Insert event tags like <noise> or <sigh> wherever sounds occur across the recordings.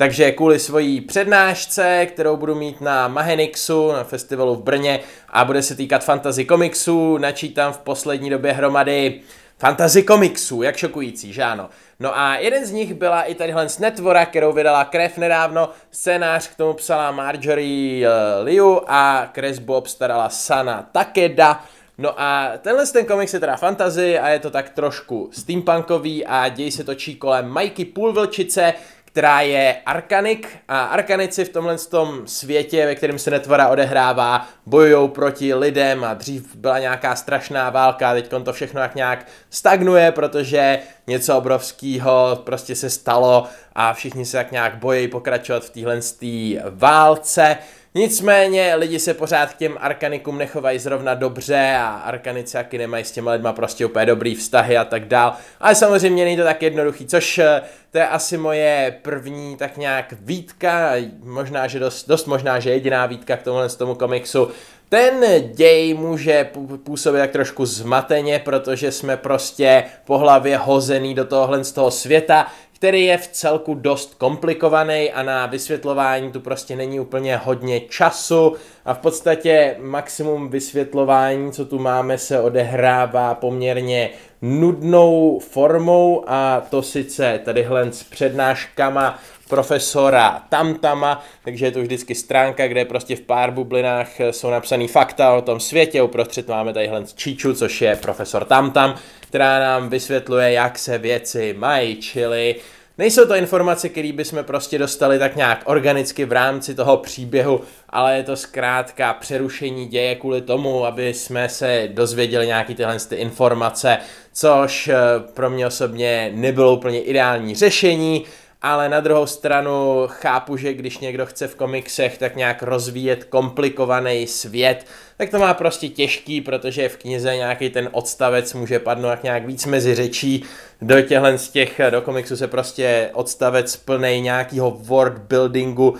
Takže kvůli svojí přednášce, kterou budu mít na Mahenixu, na festivalu v Brně a bude se týkat fantasy komiksů, načítám v poslední době hromady fantasy komiksů, jak šokující, že ano. No a jeden z nich byla i tadyhle Netvora, kterou vydala Krev nedávno, scénář k tomu psala Marjorie eh, Liu a kresbu obstarala Sana Takeda. No a tenhle ten komiks je teda fantazy a je to tak trošku steampunkový a děj se točí kolem Mikey Půlvlčice, která je Arkanik a Arkanici v tomhle tom světě, ve kterém se netvora odehrává, bojují proti lidem a dřív byla nějaká strašná válka, teď to všechno jak nějak stagnuje, protože něco obrovského prostě se stalo a všichni se jak nějak bojí pokračovat v téhle válce. Nicméně lidi se pořád k těm arkanikům nechovají zrovna dobře a arkanici jaky nemají s těma lidma prostě úplně dobrý vztahy a tak dál. Ale samozřejmě není to tak jednoduchý, což eh, to je asi moje první tak nějak výtka, možná, že dost, dost možná, že jediná výtka k tomuhle z tomu komiksu. Ten děj může působit tak trošku zmateně, protože jsme prostě po hlavě hozený do tohohle z toho světa, který je v celku dost komplikovaný a na vysvětlování tu prostě není úplně hodně času a v podstatě maximum vysvětlování, co tu máme, se odehrává poměrně nudnou formou a to sice tadyhle s přednáškama profesora Tamtama, takže je to vždycky stránka, kde prostě v pár bublinách jsou napsaný fakta o tom světě, uprostřed máme tadyhle Číču, což je profesor Tamtam, která nám vysvětluje, jak se věci mají, čili Nejsou to informace, které bychom prostě dostali tak nějak organicky v rámci toho příběhu, ale je to zkrátka přerušení děje kvůli tomu, aby jsme se dozvěděli nějaké tyhle ty informace, což eh, pro mě osobně nebylo úplně ideální řešení, ale na druhou stranu chápu, že když někdo chce v komiksech tak nějak rozvíjet komplikovaný svět, tak to má prostě těžký, protože v knize nějaký ten odstavec může padnout jak nějak víc mezi řečí. Do těchhle z těch, do komiksu se prostě odstavec plnej nějakého world buildingu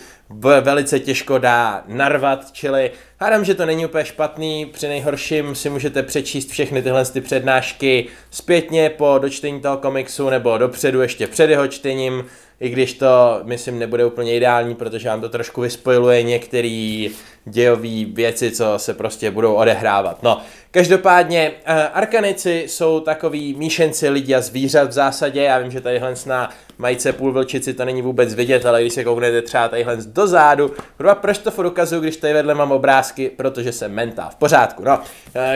velice těžko dá narvat, čili Hádám, že to není úplně špatný, při nejhorším si můžete přečíst všechny tyhle ty přednášky zpětně po dočtení toho komiksu nebo dopředu ještě před jeho čtením, i když to, myslím, nebude úplně ideální, protože vám to trošku vyspojuje některé dějové věci, co se prostě budou odehrávat. No, Každopádně, uh, Arkanici jsou takový míšenci lidi a zvířat v zásadě. Já vím, že tadyhle na majce půl vlčici to není vůbec vidět, ale když se kouknete třeba tadyhle do zádu, proč to furt ukazuju, když tady vedle mám obrázky, protože jsem mentá. V pořádku, no. Uh,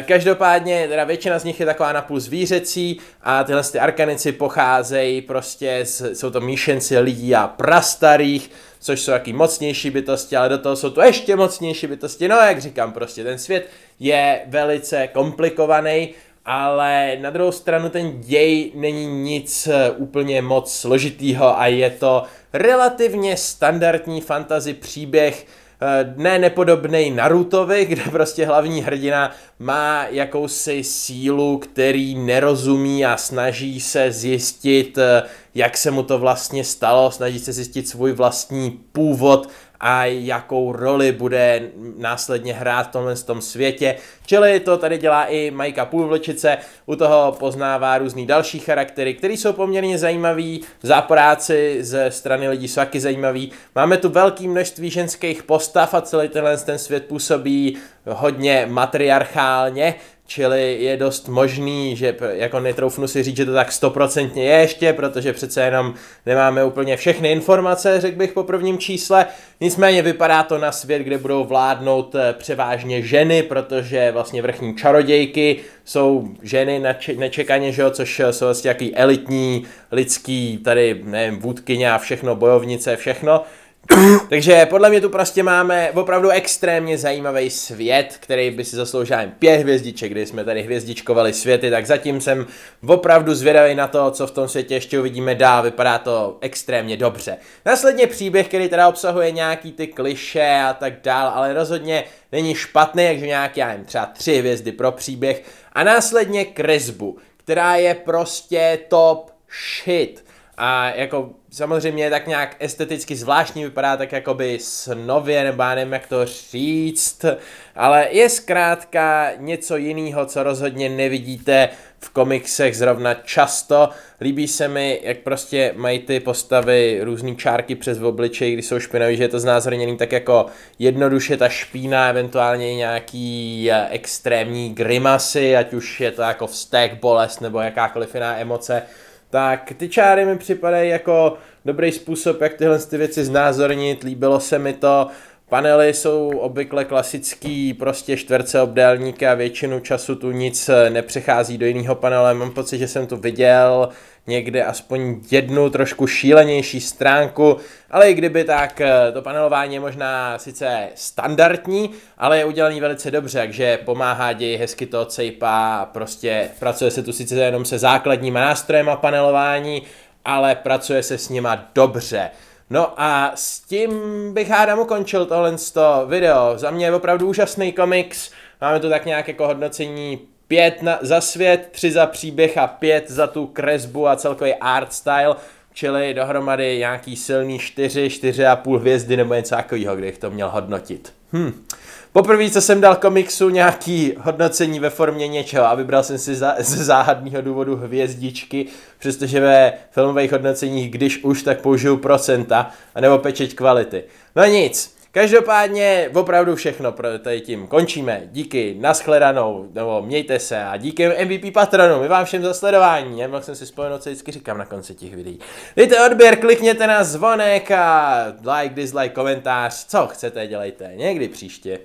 každopádně, teda většina z nich je taková napůl zvířecí a tyhle ty Arkanici pocházejí prostě, z, jsou to míšenci lidí a prastarých, což jsou jaký mocnější bytosti, ale do toho jsou tu ještě mocnější bytosti. No jak říkám, prostě ten svět je velice komplikovaný, ale na druhou stranu ten děj není nic eh, úplně moc složitýho a je to relativně standardní fantasy příběh, eh, ne nepodobný Narutovi, <laughs> kde prostě hlavní hrdina má jakousi sílu, který nerozumí a snaží se zjistit, eh, jak se mu to vlastně stalo, snaží se zjistit svůj vlastní původ a jakou roli bude následně hrát v tomhle tom světě. Čili to tady dělá i Majka Půlvlčice, u toho poznává různý další charaktery, které jsou poměrně zajímavý, záporáci ze strany lidí jsou taky zajímavý. Máme tu velké množství ženských postav a celý tenhle ten svět působí hodně matriarchálně, Čili je dost možný, že jako netroufnu si říct, že to tak stoprocentně je ještě, protože přece jenom nemáme úplně všechny informace, řekl bych po prvním čísle. Nicméně vypadá to na svět, kde budou vládnout eh, převážně ženy, protože vlastně vrchní čarodějky jsou ženy nečekaně, že jo, což eh, jsou vlastně jaký elitní, lidský, tady nevím, vůdkyně a všechno, bojovnice, všechno. Takže podle mě tu prostě máme opravdu extrémně zajímavý svět, který by si zasloužil jen pět hvězdiček, kdy jsme tady hvězdičkovali světy, tak zatím jsem opravdu zvědavý na to, co v tom světě ještě uvidíme dál, vypadá to extrémně dobře. Následně příběh, který teda obsahuje nějaký ty kliše a tak dál, ale rozhodně není špatný, takže nějaký, já jim třeba tři hvězdy pro příběh a následně kresbu, která je prostě top shit a jako samozřejmě tak nějak esteticky zvláštní vypadá tak jakoby snově, nebo já nevím jak to říct, ale je zkrátka něco jiného, co rozhodně nevidíte v komiksech zrovna často. Líbí se mi, jak prostě mají ty postavy různé čárky přes obličej, když jsou špinavý, že je to znázorněný tak jako jednoduše ta špína, eventuálně nějaký eh, extrémní grimasy, ať už je to jako vztek, bolest nebo jakákoliv jiná emoce tak ty čáry mi připadají jako dobrý způsob, jak tyhle ty věci znázornit, líbilo se mi to, Panely jsou obvykle klasický prostě čtverce obdélníky a většinu času tu nic eh, nepřechází do jiného panele. Mám pocit, že jsem to viděl někde aspoň jednu trošku šílenější stránku, ale i kdyby tak eh, to panelování je možná sice standardní, ale je udělaný velice dobře, takže pomáhá ději, hezky to odsejpá, prostě pracuje se tu sice jenom se základníma nástrojema panelování, ale pracuje se s nima dobře. No a s tím bych hádám ukončil tohle video. Za mě je opravdu úžasný komiks. Máme tu tak nějak jako hodnocení 5 za svět, 3 za příběh a 5 za tu kresbu a celkový art style, čili dohromady nějaký silný 4, 4,5 hvězdy nebo něco takového, kde kdybych to měl hodnotit. Hmm. Poprvé, co jsem dal komiksu nějaký hodnocení ve formě něčeho a vybral jsem si za, ze záhadného důvodu hvězdičky, přestože ve filmových hodnoceních, když už, tak použiju procenta, anebo pečeť kvality. No nic, Každopádně opravdu všechno, pro tady tím končíme. Díky, nashledanou, nebo mějte se a díky MVP patronu, my vám všem za sledování. Já jsem si vzpomenout, co vždycky říkám na konci těch videí. Dejte odběr, klikněte na zvonek a like, dislike, komentář, co chcete, dělejte někdy příště.